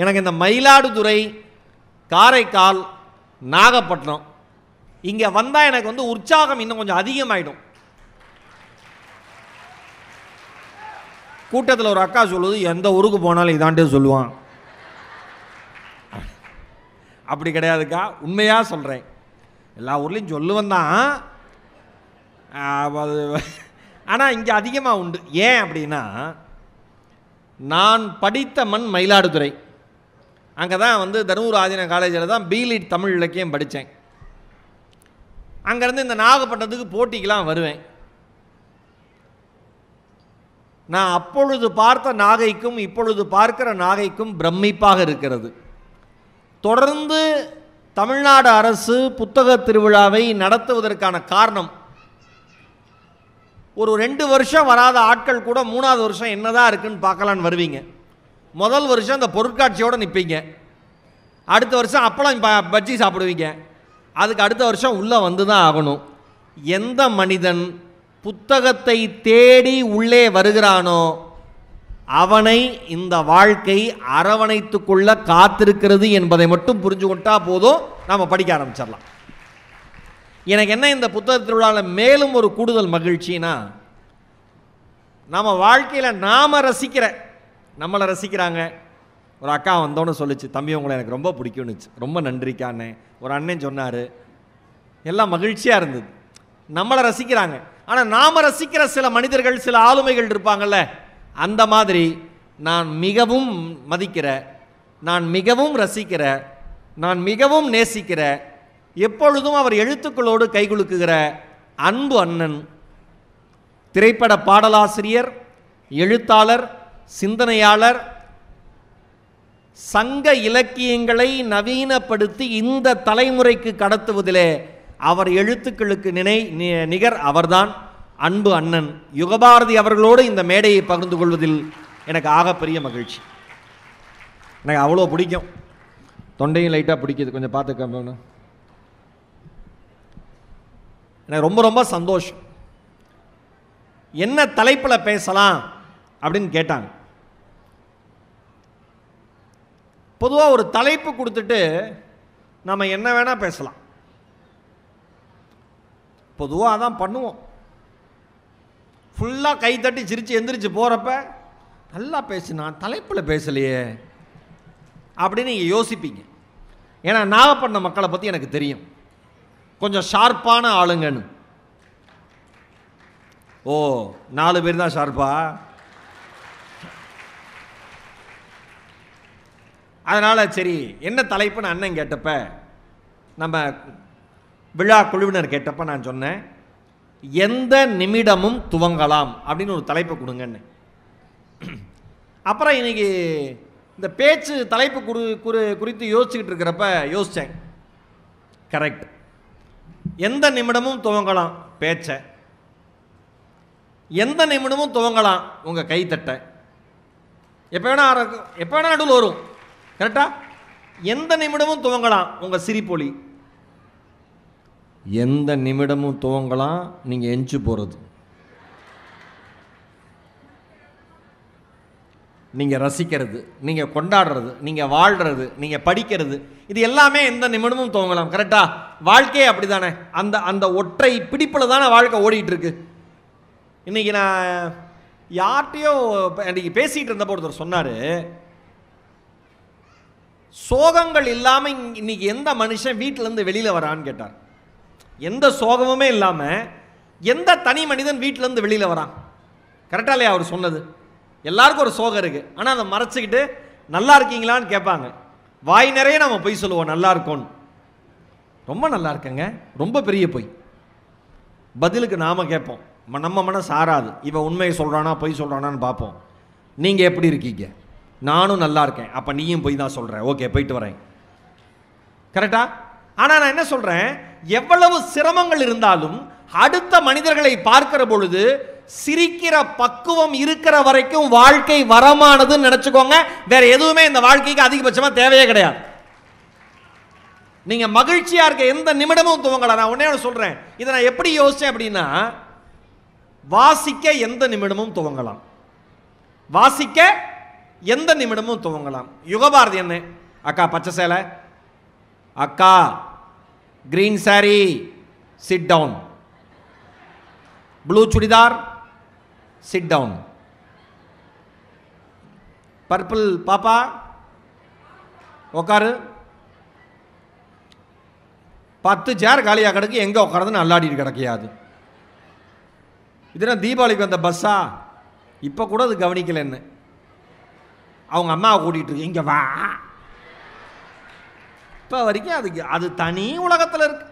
எனக்கு இந்த மயிலாடுதுறை காரைக்கால் நாகப்பட்டினம் இங்கே வந்தால் எனக்கு வந்து உற்சாகம் இன்னும் கொஞ்சம் அதிகமாயிடும் கூட்டத்தில் ஒரு அக்கா சொல்லுவது எந்த ஊருக்கு போனாலும் இதாண்டே சொல்லுவான் அப்படி கிடையாதுக்கா உண்மையாக சொல்கிறேன் எல்லா ஊர்லேயும் சொல்லுவன் தான் அது ஆனால் இங்கே அதிகமாக உண்டு ஏன் அப்படின்னா நான் படித்த மண் மயிலாடுதுறை அங்கே தான் வந்து தருமபுரி ஆதீன காலேஜில் தான் பிலிட் தமிழ் இலக்கியம் படித்தேன் அங்கேருந்து இந்த நாகப்பட்டினத்துக்கு போட்டிக்கெலாம் வருவேன் நான் அப்பொழுது பார்த்த நாகைக்கும் இப்பொழுது பார்க்கிற நாகைக்கும் பிரமிப்பாக இருக்கிறது தொடர்ந்து தமிழ்நாடு அரசு புத்தக திருவிழாவை நடத்துவதற்கான காரணம் ஒரு ரெண்டு வருஷம் வராத ஆட்கள் கூட மூணாவது வருஷம் என்னதான் இருக்குன்னு பார்க்கலான்னு வருவீங்க முதல் வருஷம் அந்த பொருட்காட்சியோடு நிற்பீங்க அடுத்த வருஷம் அப்பளம் ப பஜ்ஜி சாப்பிடுவீங்க அதுக்கு அடுத்த வருஷம் உள்ளே வந்து தான் ஆகணும் எந்த மனிதன் புத்தகத்தை தேடி உள்ளே வருகிறானோ அவனை இந்த வாழ்க்கை அரவணைத்துக்குள்ள காத்திருக்கிறது என்பதை மட்டும் புரிஞ்சு கொண்டா போதும் நாம் படிக்க ஆரம்பிச்சிடலாம் எனக்கு என்ன இந்த புத்தக திருவிழாவில் மேலும் ஒரு கூடுதல் மகிழ்ச்சின்னா நம்ம வாழ்க்கையில் நாம் ரசிக்கிற நம்மளை ரசிக்கிறாங்க ஒரு அக்கா வந்தோன்னு சொல்லிச்சு தம்பி உங்களை எனக்கு ரொம்ப பிடிக்கும்னுச்சு ரொம்ப நன்றிக்கானே ஒரு அண்ணன் சொன்னார் எல்லாம் மகிழ்ச்சியாக இருந்தது நம்மளை ரசிக்கிறாங்க ஆனால் நாம் ரசிக்கிற சில மனிதர்கள் சில ஆளுமைகள் இருப்பாங்கள்ல அந்த மாதிரி நான் மிகவும் மதிக்கிற நான் மிகவும் ரசிக்கிற நான் மிகவும் நேசிக்கிற எப்பொழுதும் அவர் எழுத்துக்களோடு கைகுலுக்குகிற அன்பு அண்ணன் திரைப்பட பாடலாசிரியர் எழுத்தாளர் சிந்தனையாளர் சங்க இலக்கியங்களை நவீனப்படுத்தி இந்த தலைமுறைக்கு கடத்துவதிலே அவர் எழுத்துக்களுக்கு நினை நிகர் அவர்தான் அன்பு அண்ணன் யுகபாரதி அவர்களோடு இந்த மேடையை பகிர்ந்து கொள்வதில் எனக்கு ஆகப்பெரிய மகிழ்ச்சி எனக்கு அவ்வளோ பிடிக்கும் தொண்டையும் லைட்டாக பிடிக்குது கொஞ்சம் பார்த்துக்க எனக்கு ரொம்ப ரொம்ப சந்தோஷம் என்ன தலைப்பில் பேசலாம் அப்படின்னு கேட்டாங்க பொதுவாக ஒரு தலைப்பு கொடுத்துட்டு நம்ம என்ன வேணால் பேசலாம் பொதுவாக தான் பண்ணுவோம் ஃபுல்லாக கை தட்டி சிரித்து எந்திரிச்சு போகிறப்ப நல்லா பேசுனா தலைப்பில் பேசலையே அப்படின்னு நீங்கள் யோசிப்பீங்க ஏன்னா நாகப்பட்டினம் மக்களை பற்றி எனக்கு தெரியும் கொஞ்சம் ஷார்ப்பான ஆளுங்கன்னு ஓ நாலு பேர் தான் ஷார்ப்பாக அதனால் சரி என்ன தலைப்புன்னு அண்ணன் கேட்டப்ப நம்ம விழா குழுவினர் கேட்டப்ப நான் சொன்னேன் எந்த நிமிடமும் துவங்கலாம் அப்படின்னு ஒரு தலைப்பு கொடுங்கன்னு அப்புறம் இன்றைக்கி இந்த பேச்சு தலைப்பு குறு குறி குறித்து யோசிச்சுக்கிட்டு இருக்கிறப்ப யோசித்தேன் கரெக்ட் எந்த நிமிடமும் துவங்கலாம் பேச்சை எந்த நிமிடமும் துவங்கலாம் உங்கள் கைத்தட்டை எப்போ வேணால் எப்போ வேணால் நடுவில் வரும் கரெக்டா எந்த நிமிடமும் துவங்கலாம் உங்கள் சிரிப்பொலி எந்த நிமிடமும் துவங்கலாம் நீங்கள் எஞ்சி போகிறது நீங்கள் ரசிக்கிறது நீங்கள் கொண்டாடுறது நீங்கள் வாழ்கிறது நீங்கள் படிக்கிறது இது எல்லாமே எந்த நிமிடமும் துவங்கலாம் கரெக்டாக வாழ்க்கையே அப்படி தானே அந்த அந்த ஒற்றை பிடிப்பில் தானே வாழ்க்கை ஓடிட்டுருக்கு இன்றைக்கி நான் யார்கிட்டையோ இன்றைக்கி பேசிகிட்டு இருந்தப்போ ஒருத்தர் சொன்னார் சோகங்கள் இல்லாமல் இன்னைக்கு எந்த மனுஷன் வீட்டிலேருந்து வெளியில் வரான்னு கேட்டார் எந்த சோகமுமே இல்லாமல் எந்த தனி மனிதன் வீட்டிலேருந்து வெளியில் வரான் கரெக்டாக இல்லையா அவர் சொன்னது எல்லாருக்கும் ஒரு சோகம் இருக்குது ஆனால் அதை மறைச்சிக்கிட்டு நல்லா இருக்கீங்களான்னு கேட்பாங்க வாய் நிறைய நம்ம பொய் சொல்லுவோம் நல்லா இருக்கோன்னு ரொம்ப நல்லா இருக்கங்க ரொம்ப பெரிய பொய் பதிலுக்கு நாம் கேட்போம் நம்ம மனசு ஆறாது இவன் உண்மையை சொல்கிறானா பொய் சொல்கிறானான்னு பார்ப்போம் நீங்கள் எப்படி இருக்கீங்க நானும் நல்லா இருக்கேன் அப்போ நீயும் போய் தான் சொல்கிறேன் ஓகே போயிட்டு வரேன் கரெக்டா ஆனால் நான் என்ன சொல்கிறேன் எவ்வளவு சிரமங்கள் இருந்தாலும் அடுத்த மனிதர்களை பார்க்கிற பொழுது சிரிக்கிற பக்குவம் இருக்கிற வரைக்கும் வாழ்க்கை வரமானதுன்னு நினச்சிக்கோங்க வேற எதுவுமே இந்த வாழ்க்கைக்கு அதிகபட்சமாக தேவையே கிடையாது நீங்கள் மகிழ்ச்சியாக இருக்க எந்த நிமிடமும் துவங்கல நான் உடனே சொல்கிறேன் இதை நான் எப்படி யோசித்தேன் அப்படின்னா வாசிக்க எந்த நிமிடமும் துவங்கலாம் வாசிக்க எந்த நிமிடமும் துவங்கலாம் யுகபாரதி என்ன அக்கா பச்சை சேலை அக்கா green sari sit down blue chudidar sit down purple பாப்பா உக்காரு பத்து சேர் காலியாக கிடக்கு எங்கே உட்காரதுன்னு அல்லாடிட்டு கிடக்கியாது இதுனா தீபாவளிக்கு வந்த பஸ்ஸா இப்போ கூட அது என்ன அவங்க அம்மாவை கூட்டிகிட்டு இருக்கு இங்கே வா இப்போ வரைக்கும் அது அது தனி உலகத்தில் இருக்கு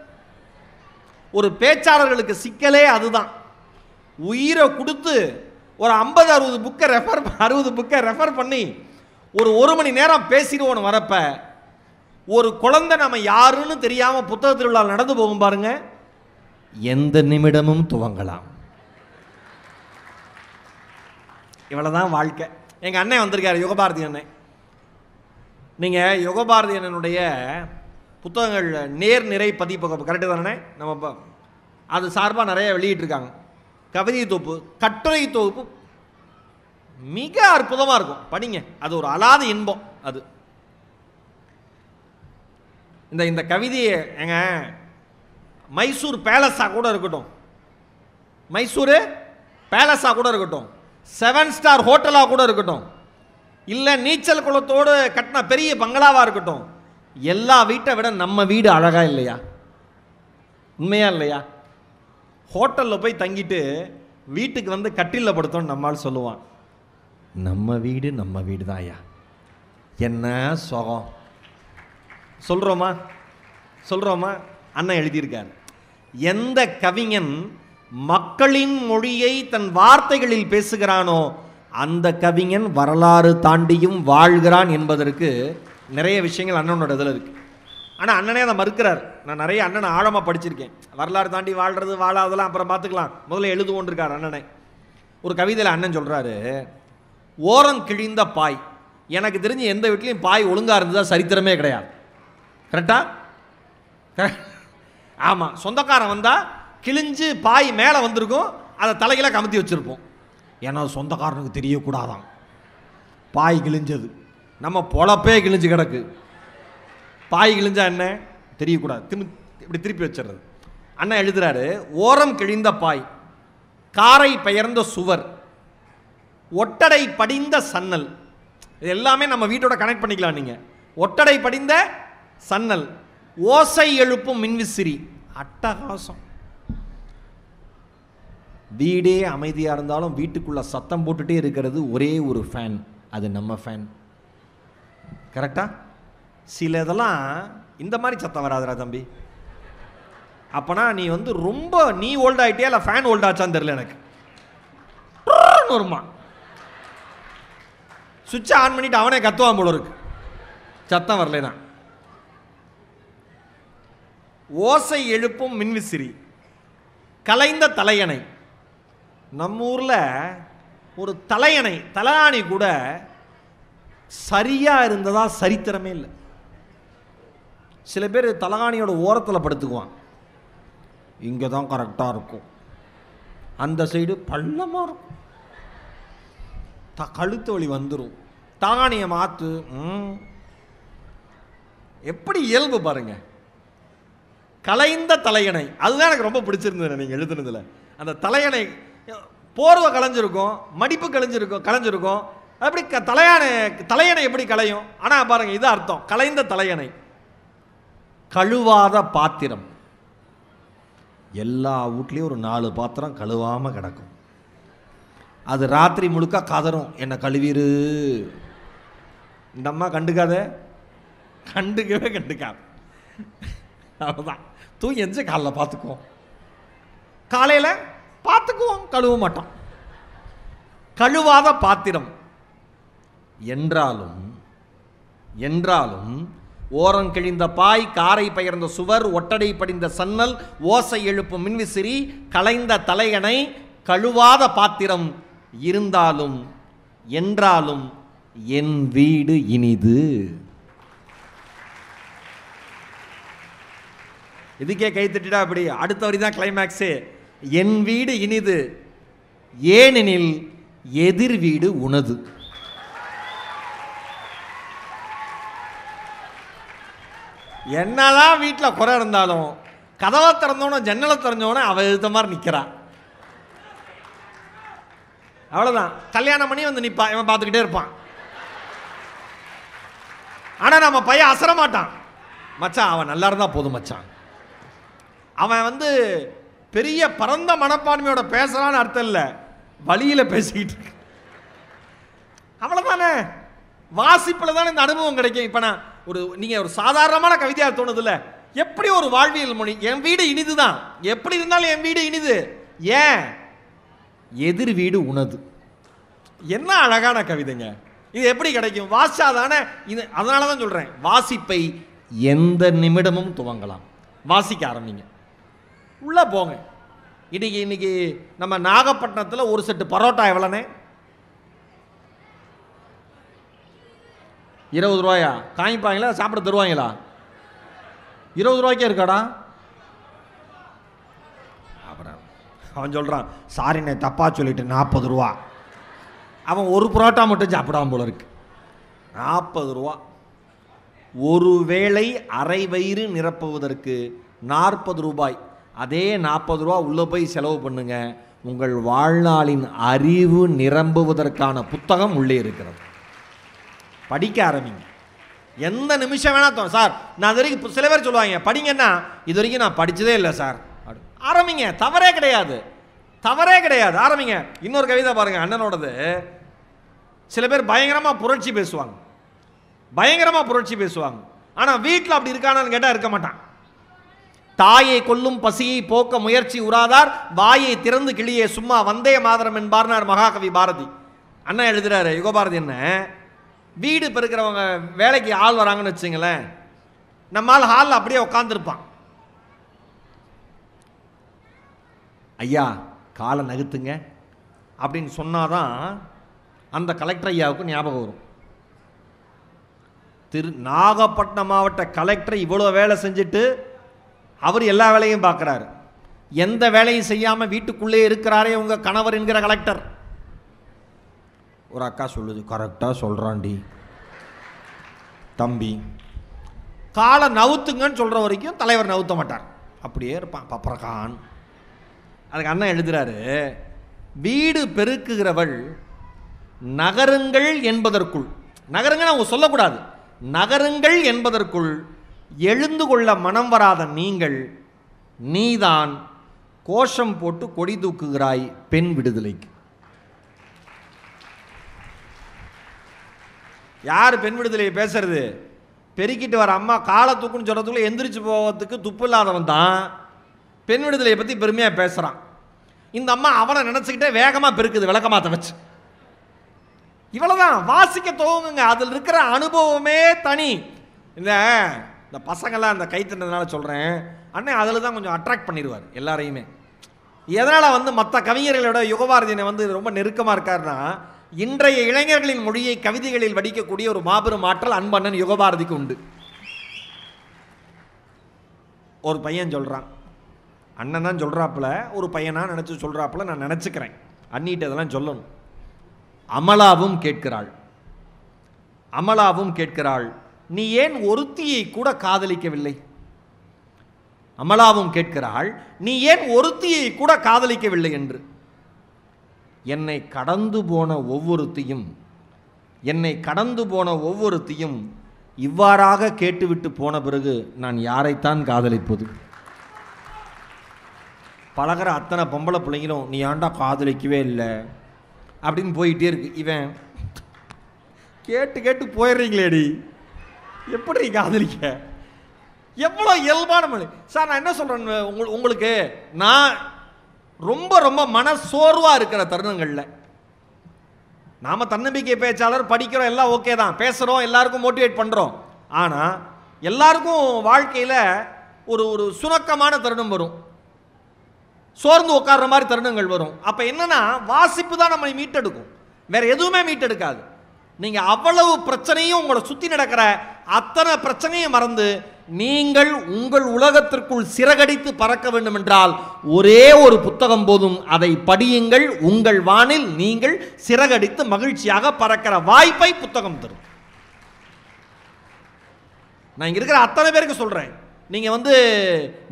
ஒரு பேச்சாளர்களுக்கு சிக்கலே அதுதான் உயிரை கொடுத்து ஒரு ஐம்பது அறுபது புக்கை ரெஃபர் அறுபது புக்கை ரெஃபர் பண்ணி ஒரு ஒரு மணி நேரம் பேசிடுவோன்னு வரப்ப ஒரு குழந்தை நம்ம யாருன்னு தெரியாமல் புத்தக திருவிழா நடந்து போகும் பாருங்க எந்த நிமிடமும் துவங்கலாம் இவ்வளோதான் வாழ்க்கை எங்கள் அண்ணன் வந்திருக்கார் யுகபாரதி அண்ணன் நீங்கள் யுகபாரதி அண்ணனுடைய புத்தகங்கள் நேர் நிறை பதிப்பகம் கரெக்டு தானே நம்ம அது சார்பாக நிறைய வெளியிட்டிருக்காங்க கவிதை தொகுப்பு கட்டுரை தொகுப்பு மிக அற்புதமாக இருக்கும் படிங்க அது ஒரு அலாத இன்பம் அது இந்த இந்த கவிதையை எங்க மைசூர் பேலஸாக கூட இருக்கட்டும் மைசூர் பேலஸாக கூட இருக்கட்டும் செவன் ஸ்டார் ஹோட்டலாக கூட இருக்கட்டும் இல்லை நீச்சல் குளத்தோடு கட்டின பெரிய பங்களாவாக இருக்கட்டும் எல்லா வீட்டை விட நம்ம வீடு அழகாக இல்லையா உண்மையா இல்லையா ஹோட்டலில் போய் தங்கிட்டு வீட்டுக்கு வந்து கட்டிலில் படுத்தோம் நம்மால் சொல்லுவான் நம்ம வீடு நம்ம வீடு தான் ஐயா என்ன சுகம் சொல்கிறோமா சொல்கிறோமா அண்ணன் எழுதியிருக்கார் எந்த கவிஞன் மக்களின் மொழியை தன் வார்த்தைகளில் பேசுகிறானோ அந்த கவிஞன் வரலாறு தாண்டியும் வாழ்கிறான் என்பதற்கு நிறைய விஷயங்கள் அண்ணனோட இதில் இருக்குது ஆனால் அண்ணனே அதை மறுக்கிறார் நான் நிறைய அண்ணனை ஆழமாக படிச்சிருக்கேன் வரலாறு தாண்டி வாழ்கிறது வாழாதெல்லாம் அப்புறம் பார்த்துக்கலாம் முதல்ல எழுது கொண்டிருக்கார் அண்ணனை ஒரு கவிதையில் அண்ணன் சொல்கிறாரு ஓரம் கிழிந்த பாய் எனக்கு தெரிஞ்சு எந்த வீட்லேயும் பாய் ஒழுங்காக இருந்ததா சரித்திரமே கிடையாது கரெக்டாக ஆமாம் சொந்தக்காரன் வந்தால் கிழிஞ்சு பாய் மேலே வந்திருக்கும் அதை தலைகளாக கமுத்தி வச்சுருப்போம் ஏன்னா சொந்தக்காரனுக்கு தெரியக்கூடாதான் பாய் கிழிஞ்சது நம்ம பொழப்பே கிழிஞ்சு கிடக்கு பாய் கிழிஞ்சா என்ன தெரியக்கூடாது திரு இப்படி திருப்பி வச்சிடுறது அண்ணா எழுதுறாரு ஓரம் கிழிந்த பாய் காரை பெயர்ந்த சுவர் ஒட்டடை படிந்த சன்னல் இது எல்லாமே நம்ம வீட்டோட கனெக்ட் பண்ணிக்கலாம் நீங்கள் ஒட்டடை படிந்த சன்னல் ஓசை எழுப்பும் மின்விசிறி அட்டகாசம் வீடே அமைதியாக இருந்தாலும் வீட்டுக்குள்ளே சத்தம் போட்டுகிட்டே இருக்கிறது ஒரே ஒரு ஃபேன் அது நம்ம ஃபேன் கரெக்டாக சில இதெல்லாம் இந்த மாதிரி சத்தம் வராதுரா தம்பி அப்போனா நீ வந்து ரொம்ப நீ ஓல்ட் ஆகிட்டே இல்லை ஃபேன் ஓல்ட் ஆச்சான்னு தெரில எனக்கு வருமா சுவிட்ச் ஆன் பண்ணிவிட்டு அவனே கத்துவான் போல இருக்கு சத்தம் வரலாம் ஓசை எழுப்பும் மின்விசிறி கலைந்த தலையணை நம்ம ஊரில் ஒரு தலையணை தலையாணி கூட சரியாக இருந்ததா சரித்திரமே இல்லை சில பேர் தலகாணியோட ஓரத்தில் படுத்துக்குவான் இங்கே தான் கரெக்டாக இருக்கும் அந்த சைடு பள்ளமாக இருக்கும் த கழுத்து வலி வந்துடும் தலகாணியை மாற்று எப்படி இயல்பு பாருங்கள் கலைந்த தலையணை அதுதான் எனக்கு ரொம்ப பிடிச்சிருந்தது நீங்கள் எழுதுனதில் அந்த தலையணை போர்வை களைஞ்சிருக்கும் மடிப்பு களைஞ்சிருக்கும் களைஞ்சிருக்கும் அப்படி க தலையானை தலையணை எப்படி களையும் ஆனால் பாருங்கள் இது அர்த்தம் கலைந்த தலையணை கழுவாத பாத்திரம் எல்லா வீட்லேயும் ஒரு நாலு பாத்திரம் கழுவாமல் கிடக்கும் அது ராத்திரி முழுக்க கதறும் என்னை கழுவிரு இந்த அம்மா கண்டுக்காத கண்டுக்கவே கண்டுக்காது அவ்வளோதான் தூங்கி எந்த காலைல பார்த்துக்குவோம் காலையில் பார்த்துக்குவோம் கழுவ மாட்டோம் கழுவாத பாத்திரம் என்றாலும் என்றாலும் ஓரம் கிழிந்த பாய் காரை பயர்ந்த சுவர் ஒட்டடை படிந்த சன்னல் ஓசை எழுப்பும் மின்விசிறி கலைந்த தலையணை கழுவாத பாத்திரம் இருந்தாலும் என்றாலும் என் வீடு இனிது இதுக்கே திட்டா அப்படி அடுத்த வரி தான் கிளைமேக்ஸு என் வீடு இனிது ஏனெனில் எதிர் வீடு உனது என்னதான் வீட்டில் குறை இருந்தாலும் கதவை திறந்தோன்னு ஜன்னலை திறந்தோன்னு அவள் எழுத்த மாதிரி நிற்கிறான் அவ்வளோதான் கல்யாணம் பண்ணி வந்து நிற்பான் இவன் பார்த்துக்கிட்டே இருப்பான் ஆனால் நம்ம பையன் அசர மாட்டான் மச்சான் அவன் நல்லா இருந்தால் போதும் மச்சான் அவன் வந்து பெரிய பரந்த மனப்பான்மையோட பேசலான்னு அர்த்தம் இல்லை வழியில் பேசிக்கிட்டு இருக்கு அவ்வளோதானே வாசிப்பில் தானே இந்த அனுபவம் கிடைக்கும் இப்போ நான் ஒரு நீங்கள் ஒரு சாதாரணமான கவிதையாக தோணுதில்ல எப்படி ஒரு வாழ்வியல் மொழி என் வீடு இனிது தான் எப்படி இருந்தாலும் என் வீடு இனிது ஏன் எதிர் வீடு உணது என்ன அழகான கவிதைங்க இது எப்படி கிடைக்கும் வாசா தானே இது அதனால தான் சொல்கிறேன் வாசிப்பை எந்த நிமிடமும் துவங்கலாம் வாசிக்க ஆரம்பிங்க உள்ளே போங்க இன்றைக்கி இன்னைக்கு நம்ம நாகப்பட்டினத்தில் ஒரு செட்டு பரோட்டா எவ்வளோனே இருபது ரூபாயா காய்ப்பாங்களா சாப்பிட தருவாங்களா இருபது ரூபாய்க்கே இருக்காடா அப்புறம் அவன் சொல்கிறான் சாரிண்ணே தப்பாக சொல்லிட்டு நாற்பது ரூபா அவன் ஒரு புரோட்டா மட்டும் சாப்பிடாம போல இருக்கு நாற்பது ரூபா ஒரு வேளை அரை வயிறு நிரப்புவதற்கு நாற்பது ரூபாய் அதே நாற்பது ரூபா உள்ளே போய் செலவு பண்ணுங்கள் உங்கள் வாழ்நாளின் அறிவு நிரம்புவதற்கான புத்தகம் உள்ளே இருக்கிறது படிக்க ஆரம்பிங்க எந்த நிமிஷம் வேணா சார் நான் இது வரைக்கும் சில பேர் சொல்லுவாங்க படிங்கன்னா இது வரைக்கும் நான் படித்ததே இல்லை சார் ஆரம்பிங்க தவறே கிடையாது தவறே கிடையாது ஆரம்பிங்க இன்னொரு கவிதை பாருங்கள் அண்ணனோடது சில பேர் பயங்கரமாக புரட்சி பேசுவாங்க பயங்கரமாக புரட்சி பேசுவாங்க ஆனால் வீட்டில் அப்படி இருக்கானான்னு கேட்டால் இருக்க மாட்டான் தாயை கொல்லும் பசியை போக்க முயற்சி உராதார் வாயை திறந்து கிளியே சும்மா வந்தே மாதரம் என்பார்னார் மகாகவி பாரதி அண்ணா எழுதுறாரு யுகபாரதி என்ன வீடு இப்போ இருக்கிறவங்க வேலைக்கு ஆள் வராங்கன்னு வச்சுங்களேன் நம்மால் ஹாலில் அப்படியே உட்காந்துருப்பான் ஐயா காலை நகுத்துங்க அப்படின்னு சொன்னாதான் அந்த கலெக்டர் ஐயாவுக்கு ஞாபகம் வரும் திரு நாகப்பட்டினம் மாவட்ட கலெக்டர் இவ்வளோ வேலை செஞ்சுட்டு அவர் எல்லா வேலையும் பார்க்குறாரு எந்த வேலையும் செய்யாமல் வீட்டுக்குள்ளே இருக்கிறாரே உங்கள் கணவர் என்கிற கலெக்டர் ஒரு அக்கா சொல்லுது கரெக்டாக சொல்கிறாண்டி தம்பி காலை நவுத்துங்கன்னு சொல்கிற வரைக்கும் தலைவர் நவுத்த மாட்டார் அப்படியே இருப்பான் பப்ரகான் அதுக்கு அண்ணன் எழுதுகிறாரு வீடு பெருக்குகிறவள் நகருங்கள் என்பதற்குள் நகருங்கன்னு அவங்க சொல்லக்கூடாது நகருங்கள் என்பதற்குள் எழுந்து கொள்ள மனம் வராத நீங்கள் நீதான் கோஷம் போட்டு கொடி தூக்குகிறாய் பெண் விடுதலைக்கு யார் பெண் விடுதலையை பேசுறது பெருக்கிட்டு வர அம்மா காலை தூக்குன்னு சொல்கிறதுக்குள்ளே எந்திரிச்சு போகிறதுக்கு துப்பு இல்லாதவன் தான் பெண் விடுதலையை பற்றி பெருமையாக பேசுகிறான் இந்த அம்மா அவனை நினச்சிக்கிட்டே வேகமாக பெருக்குது விளக்கமாக வச்சு இவ்வளோதான் வாசிக்க துவங்குங்க அதில் இருக்கிற அனுபவமே தனி இந்த இந்த பசங்கள்லாம் அந்த கை சொல்கிறேன் அண்ணன் அதில் தான் கொஞ்சம் அட்ராக்ட் பண்ணிடுவார் எல்லாரையுமே எதனால் வந்து மற்ற கவிஞர்களோட யுகபாரதியினை வந்து ரொம்ப நெருக்கமாக இருக்காருன்னா இன்றைய இளைஞர்களின் மொழியை கவிதைகளில் வடிக்கக்கூடிய ஒரு மாபெரும் ஆற்றல் அன்பண்ணன் யுகபாரதிக்கு உண்டு ஒரு பையன் சொல்கிறான் அண்ணன் தான் சொல்கிறாப்புல ஒரு பையனாக நினச்சி சொல்கிறாப்புல நான் நினச்சிக்கிறேன் அண்ணிட்டு அதெல்லாம் சொல்லணும் அமலாவும் கேட்கிறாள் அமலாவும் கேட்கிறாள் நீ ஏன் ஒருத்தியை கூட காதலிக்கவில்லை அமலாவும் கேட்கிறாள் நீ ஏன் ஒருத்தியை கூட காதலிக்கவில்லை என்று என்னை கடந்து போன ஒவ்வொருத்தையும் என்னை கடந்து போன ஒவ்வொருத்தையும் இவ்வாறாக கேட்டுவிட்டு போன பிறகு நான் யாரைத்தான் காதலிப்பது பழகிற அத்தனை பொம்பளை பிள்ளைங்களும் நீ ஆண்டா காதலிக்கவே இல்லை அப்படின்னு போயிட்டே இருக்கு இவன் கேட்டு கேட்டு போயிடுறீங்களேடி எப்படி காதலிக்க எவ்வளோ இயல்பான மொழி சார் நான் என்ன சொல்கிறேன் உங்களுக்கு உங்களுக்கு நான் ரொம்ப ரொம்ப மன சோர்வாக இருக்கிற தருணங்களில் நாம் தன்னம்பிக்கை பேச்சாளர் படிக்கிறோம் எல்லாம் ஓகே தான் பேசுகிறோம் எல்லாருக்கும் மோட்டிவேட் பண்ணுறோம் ஆனால் எல்லாருக்கும் வாழ்க்கையில் ஒரு ஒரு சுணக்கமான தருணம் வரும் சோர்ந்து உட்கார்ற மாதிரி தருணங்கள் வரும் அப்போ என்னென்னா வாசிப்பு தான் நம்மளை மீட்டெடுக்கும் வேறு எதுவுமே மீட்டெடுக்காது நீங்கள் அவ்வளவு பிரச்சனையும் உங்களை சுற்றி நடக்கிற அத்தனை பிரச்சனையை மறந்து நீங்கள் உங்கள் உலகத்திற்குள் சிறகடித்து பறக்க வேண்டும் என்றால் ஒரே ஒரு புத்தகம் போதும் அதை படியுங்கள் உங்கள் வானில் நீங்கள் சிறகடித்து மகிழ்ச்சியாக பறக்கிற வாய்ப்பை புத்தகம் தரும் நான் இங்கே இருக்கிற அத்தனை பேருக்கு சொல்றேன் நீங்கள் வந்து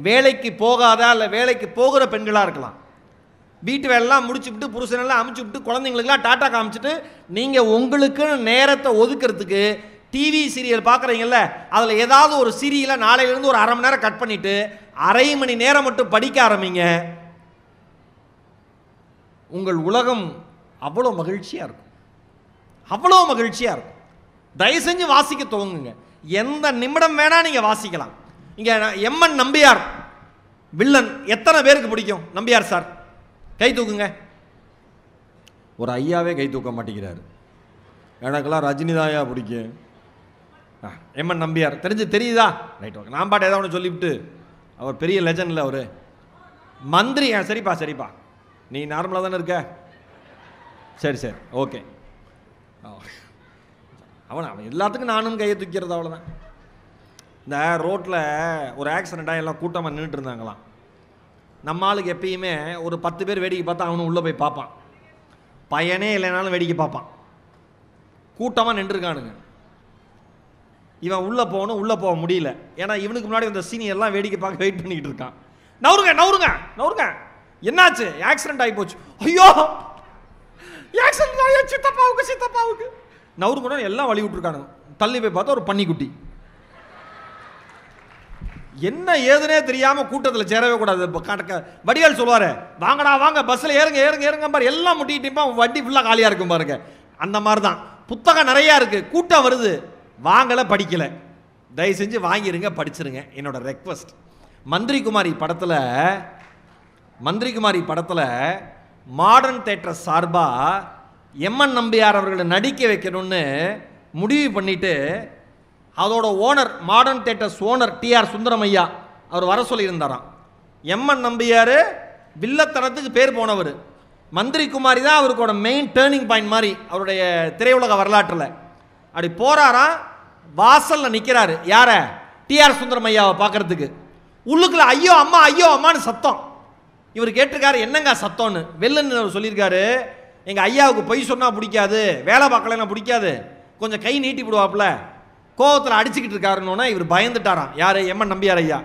வேலைக்கு போகாத இல்லை வேலைக்கு போகிற பெண்களாக இருக்கலாம் வீட்டு வேலைலாம் விட்டு புருஷனெல்லாம் அமுச்சு விட்டு குழந்தைங்களுக்கெல்லாம் டாட்டா காமிச்சிட்டு நீங்கள் உங்களுக்கு நேரத்தை ஒதுக்கிறதுக்கு டிவி சீரியல் பார்க்குறீங்கல்ல அதில் ஏதாவது ஒரு சீரியலை நாளையிலேருந்து ஒரு அரை மணி நேரம் கட் பண்ணிவிட்டு அரை மணி நேரம் மட்டும் படிக்க ஆரம்பிங்க உங்கள் உலகம் அவ்வளோ மகிழ்ச்சியாக இருக்கும் அவ்வளோ மகிழ்ச்சியாக இருக்கும் தயவு செஞ்சு வாசிக்க துவங்குங்க எந்த நிமிடம் வேணால் நீங்கள் வாசிக்கலாம் இங்கே எம்என் நம்பியார் வில்லன் எத்தனை பேருக்கு பிடிக்கும் நம்பியார் சார் கை தூக்குங்க ஒரு ஐயாவே கை தூக்க மாட்டேங்கிறாரு எனக்கெல்லாம் ரஜினிதாயா பிடிக்கும் எம்என் நம்பியார் தெரிஞ்சு தெரியுதா ரைட் ஓகே நான் பாட்டு ஏதாவது ஒன்று சொல்லிவிட்டு அவர் பெரிய லெஜண்டில் அவர் மந்திரி ஆ சரிப்பா சரிப்பா நீ நார்மலாக தானே இருக்க சரி சரி ஓகே அவன் அவன் எல்லாத்துக்கும் நானும் கையை தூக்கிறது அவ்வளோதான் இந்த ரோட்டில் ஒரு ஆக்சிடெண்ட்டாக எல்லாம் கூட்டமாக நின்றுட்டு இருந்தாங்களாம் நம்ம ஆளுக்கு எப்பயுமே ஒரு பத்து பேர் வேடிக்கை பார்த்தா அவனும் உள்ளே போய் பார்ப்பான் பையனே இல்லைனாலும் வேடிக்கை பார்ப்பான் கூட்டமாக நின்றுருக்கானுங்க இவன் உள்ளே போகணும் உள்ளே போக முடியல ஏன்னா இவனுக்கு முன்னாடி அந்த சீனியர்லாம் வேடிக்கை பார்க்க வெயிட் பண்ணிக்கிட்டு இருக்கான் நவருங்க நவருங்க நவருங்க என்னாச்சு ஆக்சிடென்ட் ஆகி போச்சு ஐயோ ஆக்சிடென்ட் சித்தப்பாவுக்கு சித்தப்பாவுக்கு நவருங்க எல்லாம் வழி விட்டுருக்கானுங்க தள்ளி போய் பார்த்தா ஒரு பன்னிக்குட்டி என்ன ஏதுனே தெரியாமல் கூட்டத்தில் சேரவே கூடாது வடிகால் வடிவேல் சொல்லுவார் வாங்கடா வாங்க பஸ்ஸில் ஏறுங்க ஏறுங்க ஏறுங்க பாரு எல்லாம் முட்டிக்கிட்டு வண்டி ஃபுல்லாக காலியாக இருக்கும் பாருங்க அந்த மாதிரி தான் புத்தகம் நிறையா இருக்குது கூட்டம் வருது வாங்கலை படிக்கலை தயவு செஞ்சு வாங்கிருங்க படிச்சிருங்க என்னோட ரெக்வஸ்ட் மந்திரிகுமாரி படத்தில் மந்திரிகுமாரி படத்தில் மாடர்ன் தேட்டர் சார்பாக எம்என் நம்பியார் அவர்களை நடிக்க வைக்கணும்னு முடிவு பண்ணிவிட்டு அதோட owner Modern Theatres owner T R சுந்தரமையா அவர் வர சொல்லியிருந்தாராம் எம்என் நம்பியார் வில்லத்தனத்துக்கு பேர் போனவர் மந்திரி குமாரி தான் அவருக்கோட மெயின் டேர்னிங் பாயிண்ட் மாதிரி அவருடைய திரையுலக வரலாற்றில் அப்படி போகிறாராம் வாசலில் நிற்கிறாரு யார டிஆர் சுந்தரம் ஐயாவை பார்க்குறதுக்கு உள்ளுக்குள்ள ஐயோ அம்மா ஐயோ அம்மான்னு சத்தம் இவர் கேட்டிருக்காரு என்னங்க சத்தம்னு வெள்ளன்னு அவர் சொல்லியிருக்காரு எங்கள் ஐயாவுக்கு பொய் சொன்னால் பிடிக்காது வேலை பார்க்கலாம் பிடிக்காது கொஞ்சம் கை நீட்டி விடுவாப்புல கோவத்தில் அடிச்சுக்கிட்டு இருக்காருன்னொன்னே இவர் பயந்துட்டாராம் யார் எம்மன் நம்பியார் ஐயா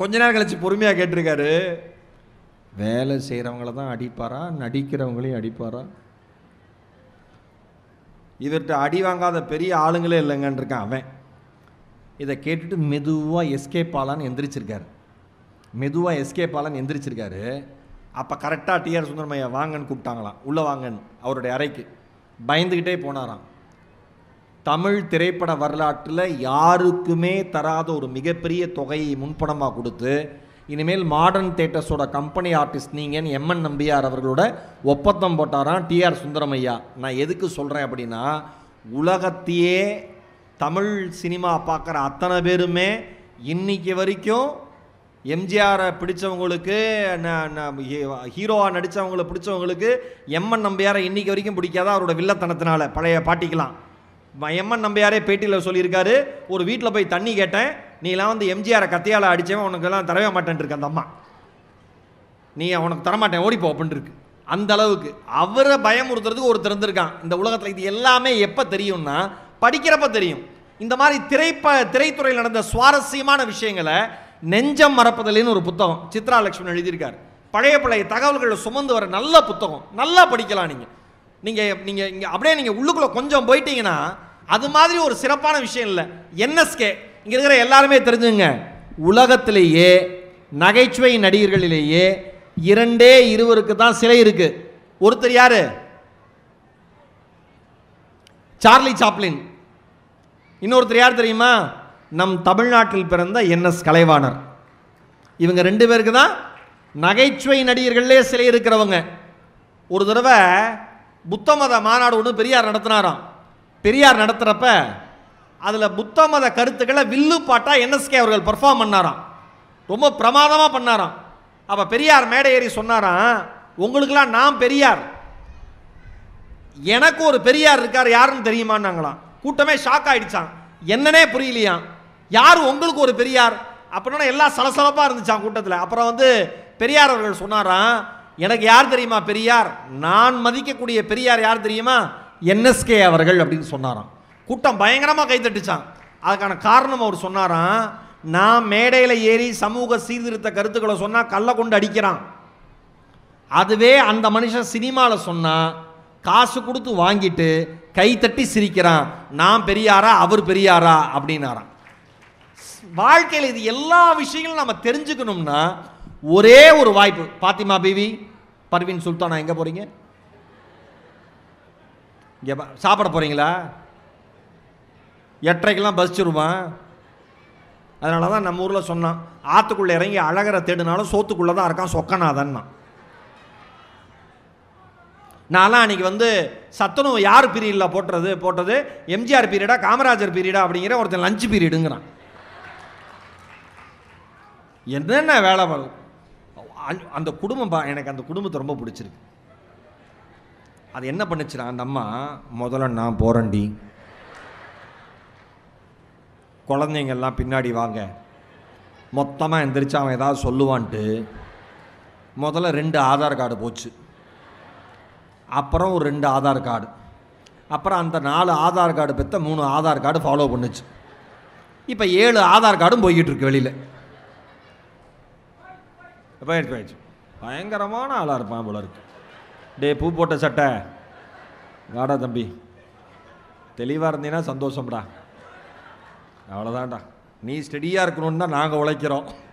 கொஞ்ச நேரம் கழிச்சு பொறுமையாக கேட்டிருக்காரு வேலை செய்கிறவங்கள தான் அடிப்பாரா நடிக்கிறவங்களையும் அடிப்பாரா இவர்கிட்ட அடி வாங்காத பெரிய ஆளுங்களே இல்லைங்கன்றிருக்கான் அவன் இதை கேட்டுட்டு மெதுவாக எஸ்கேப் ஆலான்னு எந்திரிச்சிருக்காரு மெதுவாக எஸ்கேப் ஆலான்னு எந்திரிச்சிருக்காரு அப்போ கரெக்டாக டிஆர் சுந்தரமையா வாங்கன்னு கூப்பிட்டாங்களாம் உள்ளே வாங்கன்னு அவருடைய அறைக்கு பயந்துக்கிட்டே போனாராம் தமிழ் திரைப்பட வரலாற்றில் யாருக்குமே தராத ஒரு மிகப்பெரிய தொகையை முன்பணமாக கொடுத்து இனிமேல் மாடர்ன் தேட்டர்ஸோட கம்பெனி ஆர்டிஸ்ட் நீங்கன்னு எம்என் நம்பியார் அவர்களோட ஒப்பந்தம் போட்டாராம் டிஆர் சுந்தரமையா நான் எதுக்கு சொல்கிறேன் அப்படின்னா உலகத்தையே தமிழ் சினிமா பார்க்குற அத்தனை பேருமே இன்றைக்கி வரைக்கும் எம்ஜிஆரை பிடிச்சவங்களுக்கு ஹீரோவாக நடித்தவங்களை பிடிச்சவங்களுக்கு எம்என் நம்பியாரை இன்றைக்கி வரைக்கும் பிடிக்காத அவரோட வில்லத்தனத்தினால பழைய பாட்டிக்கலாம் எம்என் நம்பியாரே பேட்டியில் சொல்லியிருக்காரு ஒரு வீட்டில் போய் தண்ணி கேட்டேன் நீலாம் வந்து எம்ஜிஆரை கத்தியால் அடித்தவன் உனக்கெல்லாம் தரவே இருக்க அந்த அம்மா நீ அவனுக்கு தரமாட்டேன் ஓடிப்போ இருக்கு அந்த அளவுக்கு அவரை பயமுறுத்துறதுக்கு ஒரு திறந்திருக்கான் இந்த உலகத்தில் இது எல்லாமே எப்போ தெரியும்னா படிக்கிறப்ப தெரியும் இந்த மாதிரி திரைப்ப திரைத்துறையில் நடந்த சுவாரஸ்யமான விஷயங்களை நெஞ்சம் மறப்பதில்லைன்னு ஒரு புத்தகம் சித்ரா லட்சுமணன் எழுதியிருக்கார் பழைய பழைய தகவல்களை சுமந்து வர நல்ல புத்தகம் நல்லா படிக்கலாம் நீங்கள் நீங்கள் நீங்கள் இங்கே அப்படியே நீங்கள் உள்ளுக்குள்ளே கொஞ்சம் போயிட்டீங்கன்னா அது மாதிரி ஒரு சிறப்பான விஷயம் இல்லை என்எஸ்கே இங்கே இருக்கிற எல்லாருமே தெரிஞ்சுங்க உலகத்திலேயே நகைச்சுவை நடிகர்களிலேயே இரண்டே இருவருக்கு தான் சிலை இருக்கு ஒருத்தர் யாரு சார்லி சாப்ளின் இன்னொருத்தர் யார் தெரியுமா நம் தமிழ்நாட்டில் பிறந்த என்எஸ் கலைவாணர் இவங்க ரெண்டு பேருக்கு தான் நகைச்சுவை நடிகர்களே சிலை இருக்கிறவங்க ஒரு தடவை புத்த மத மாநாடு ஒன்று பெரியார் நடத்தினாராம் பெரியார் நடத்துகிறப்ப அதில் புத்த மத கருத்துக்களை வில்லு பாட்டாக என்எஸ்கே அவர்கள் பர்ஃபார்ம் பண்ணாராம் ரொம்ப பிரமாதமாக பண்ணாராம் அப்போ பெரியார் மேடை ஏறி சொன்னாராம் உங்களுக்கெல்லாம் நான் பெரியார் எனக்கு ஒரு பெரியார் இருக்கார் யாருன்னு தெரியுமான்னாங்களாம் கூட்டமே ஷாக் ஆகிடுச்சான் என்னன்னே புரியலையாம் யார் உங்களுக்கு ஒரு பெரியார் அப்படின்னா எல்லாம் சலசலப்பாக இருந்துச்சான் கூட்டத்தில் அப்புறம் வந்து பெரியார் அவர்கள் சொன்னாராம் எனக்கு யார் தெரியுமா பெரியார் நான் மதிக்கக்கூடிய பெரியார் யார் தெரியுமா என்எஸ்கே அவர்கள் அப்படின்னு சொன்னாராம் கூட்டம் பயங்கரமாக கைத்தட்டுச்சான் அதுக்கான காரணம் அவர் சொன்னாராம் நான் மேடையில் ஏறி சமூக சீர்திருத்த கருத்துக்களை சொன்னால் கல்லை கொண்டு அடிக்கிறான் அதுவே அந்த மனுஷன் சினிமாவில் சொன்னால் காசு கொடுத்து வாங்கிட்டு கைத்தட்டி சிரிக்கிறான் நான் பெரியாரா அவர் பெரியாரா அப்படின்னாராம் வாழ்க்கையில் இது எல்லா விஷயங்களும் நம்ம தெரிஞ்சுக்கணும்னா ஒரே ஒரு வாய்ப்பு பாத்திமா பிவி பர்வின் சுல்தானா எங்கே போகிறீங்க இங்கே சாப்பிட போகிறீங்களா எட்டரைக்கெல்லாம் பஸ்ச்சிருவான் அதனால தான் நம்ம ஊரில் சொன்னான் ஆற்றுக்குள்ளே இறங்கி அழகரை தேடினாலும் சோத்துக்குள்ளே தான் இருக்கான் நான் நான்லாம் அன்றைக்கி வந்து சத்துணவு யார் பீரியடில் போட்டுறது போட்டது எம்ஜிஆர் பீரியடா காமராஜர் பீரியடா அப்படிங்கிற ஒருத்தன் லஞ்ச் பீரியடுங்கிறான் என்னென்ன வேலை வரும் அந்த குடும்பம் எனக்கு அந்த குடும்பத்தை ரொம்ப பிடிச்சிருக்கு அது என்ன பண்ணுச்சுன்னா அந்த அம்மா முதல்ல நான் போறண்டி குழந்தைங்கள்லாம் பின்னாடி வாங்க மொத்தமாக எந்திரிச்சு அவன் ஏதாவது சொல்லுவான்ட்டு முதல்ல ரெண்டு ஆதார் கார்டு போச்சு அப்புறம் ஒரு ரெண்டு ஆதார் கார்டு அப்புறம் அந்த நாலு ஆதார் கார்டு பெற்ற மூணு ஆதார் கார்டு ஃபாலோ பண்ணுச்சு இப்போ ஏழு ஆதார் கார்டும் போய்கிட்டு இருக்கு வெளியில் போயிடுச்சு போயிடுச்சு பயங்கரமான ஆளாக இருப்பான் போல இருக்கு டே பூ போட்ட சட்டை வாடா தம்பி தெளிவாக இருந்தீங்கன்னா சந்தோஷம்டா அவ்வளோதான்டா நீ ஸ்டெடியாக இருக்கணும்னு தான் நாங்கள் உழைக்கிறோம்